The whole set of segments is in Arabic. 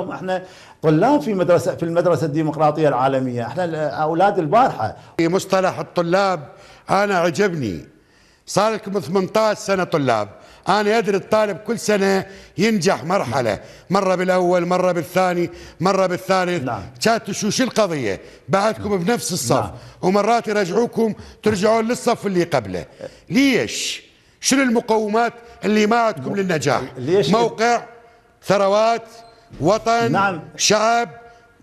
احنا طلاب في مدرسه في المدرسه الديمقراطيه العالميه احنا اولاد البارحه في مصطلح الطلاب انا عجبني صار لكم 18 سنه طلاب انا ادري الطالب كل سنه ينجح مرحله مره بالاول مره بالثاني مره بالثالث نعم. شات شو شو القضيه بعدكم نعم. بنفس الصف نعم. ومرات يرجعوكم ترجعون للصف اللي قبله ليش شنو المقومات اللي ما عندكم للنجاح ليش موقع ثروات وطن نعم. شعب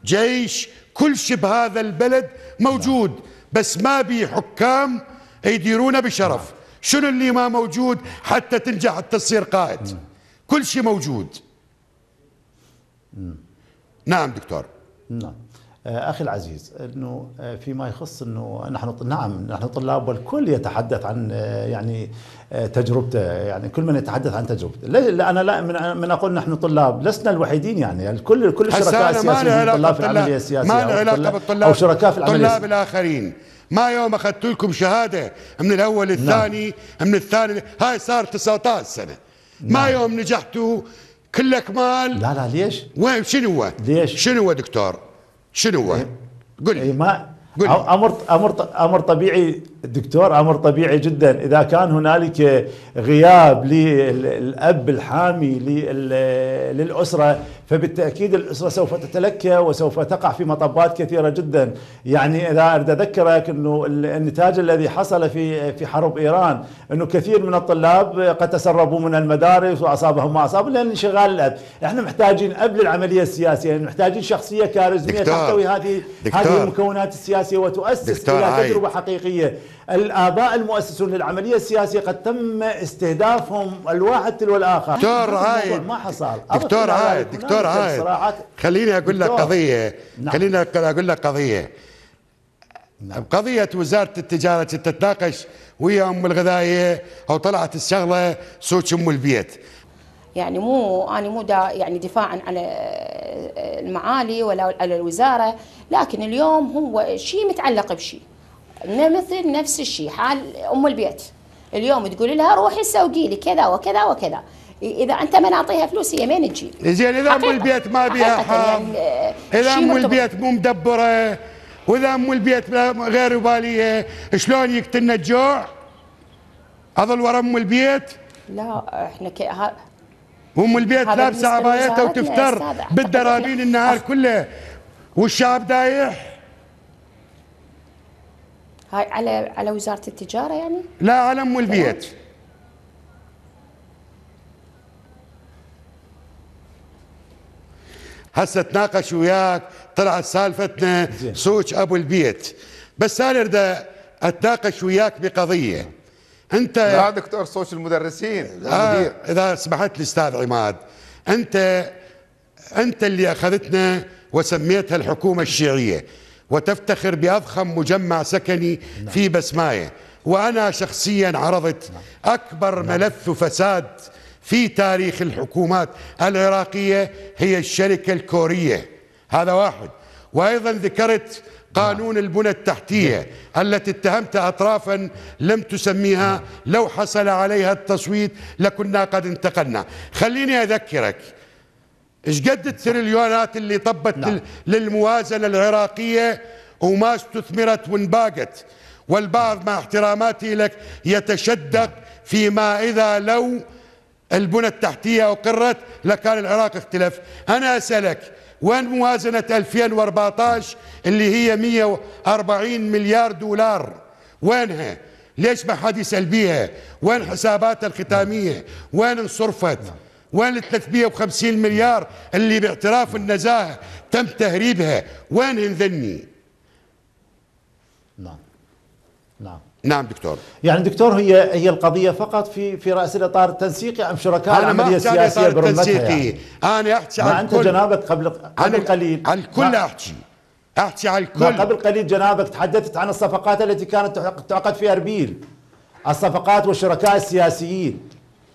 جيش كل شيء بهذا البلد موجود بس ما بي حكام يديرونا بشرف شنو اللي ما موجود حتى تنجح حتى تصير قائد كل شيء موجود نعم دكتور نعم آه، اخي العزيز انه آه، فيما يخص انه نحن نعم نحن طلاب والكل يتحدث عن آه، يعني تجربته يعني كل من يتحدث عن تجربته لا انا لا من, من اقول نحن طلاب لسنا الوحيدين يعني الكل كل الشركاء السياسيين طلاب في العمليه السياسيه ما له علاقه بالطلاب او شركاء في العمليه الطلاب الاخرين ما يوم اخذت لكم شهاده من الاول نعم. للثاني نعم. من الثاني هاي صار 19 سنه نعم. ما يوم نجحتوا كلك مال لا لا ليش؟ وين شنو هو؟ ليش؟ شنو هو دكتور؟ شنو هو؟ إيه. قل لي إيه، ما قل امر امر امر طبيعي دكتور امر طبيعي جدا اذا كان هنالك غياب للاب الحامي للاسره فبالتاكيد الاسره سوف تتلكى وسوف تقع في مطبات كثيره جدا يعني اذا اريد اذكرك انه النتاج الذي حصل في في حرب ايران انه كثير من الطلاب قد تسربوا من المدارس واصابهم ما اصاب لان انشغال الاب احنا محتاجين اب للعمليه السياسيه يعني محتاجين شخصيه كاريزميه تحتوي هذه دكتور. هذه المكونات السياسيه وتؤسس الى تجربه حقيقيه الآباء المؤسسون للعملية السياسية قد تم استهدافهم الواحد تلو الآخر دكتور عايد ما حصل دكتور عايد دكتور عايد خليني أقول لك قضية نعم. خليني أقول لك قضية نعم. قضية وزارة التجارة تتناقش ويا أم الغذاية أو طلعت الشغلة صوت أم البيت يعني مو انا مو دا يعني دفاعا على المعالي ولا على الوزاره لكن اليوم هو شيء متعلق بشيء مثل نفس الشيء حال ام البيت اليوم تقول لها روحي سوقي لي كذا وكذا وكذا اذا انت ما نعطيها فلوس هي مين تجيب زين اذا ام البيت ما بيها حام يعني آه، اذا ام البيت مو مدبره واذا ام البيت غير باليه شلون يقتلنا الجوع؟ اظل ورا ام البيت؟ لا احنا ك... ها... ام البيت لابسه عبايتها وتفتر بالدرابين النهار كله والشعب دايح هاي على على وزاره التجاره يعني؟ لا على ام البيت هسه تناقش وياك طلعت سالفتنا سوق ابو البيت بس انا اريد اتناقش وياك بقضيه انت لا دكتور صوت المدرسين آه اذا سمحت لي استاذ عماد انت انت اللي اخذتنا وسميتها الحكومه الشيعيه وتفتخر بأضخم مجمع سكني في نعم. بسماية وأنا شخصيا عرضت نعم. أكبر نعم. ملف فساد في تاريخ الحكومات العراقية هي الشركة الكورية هذا واحد وأيضا ذكرت قانون البنى التحتية التي اتهمت أطرافا لم تسميها لو حصل عليها التصويت لكنا قد انتقلنا خليني أذكرك ايش قد التريليونات اللي طبت نعم. للموازنه العراقيه وما استثمرت وانباقت والبعض مع احتراماتي لك يتشدق نعم. فيما اذا لو البنى التحتيه اقرت لكان العراق اختلف انا اسالك وين موازنه 2014 اللي هي 140 مليار دولار وينها ليش ما حد يسال بيها وين حساباتها الختاميه نعم. وين انصرفت نعم. وين ال 350 مليار اللي باعتراف النزاهه تم تهريبها وين انذني نعم نعم نعم دكتور يعني دكتور هي هي القضيه فقط في في راس الاطار التنسيقي ام شركاء العمليه السياسيه برمتها يعني. انا احكي عن انت جنابك قبل قبل قليل عن الكل احكي احكي على الكل قبل قليل جنابك تحدثت عن الصفقات التي كانت تعقد في اربيل الصفقات والشركاء السياسيين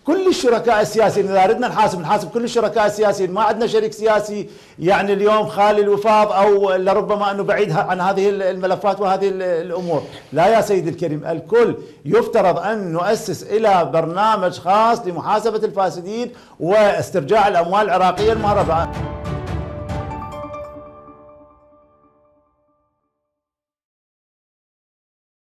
كل الشركاء السياسيين اذا اردنا نحاسب نحاسب كل الشركاء السياسيين ما عندنا شريك سياسي يعني اليوم خالي الوفاض او لربما انه بعيد عن هذه الملفات وهذه الامور لا يا سيدي الكريم الكل يفترض ان نؤسس الى برنامج خاص لمحاسبه الفاسدين واسترجاع الاموال العراقيه المهربه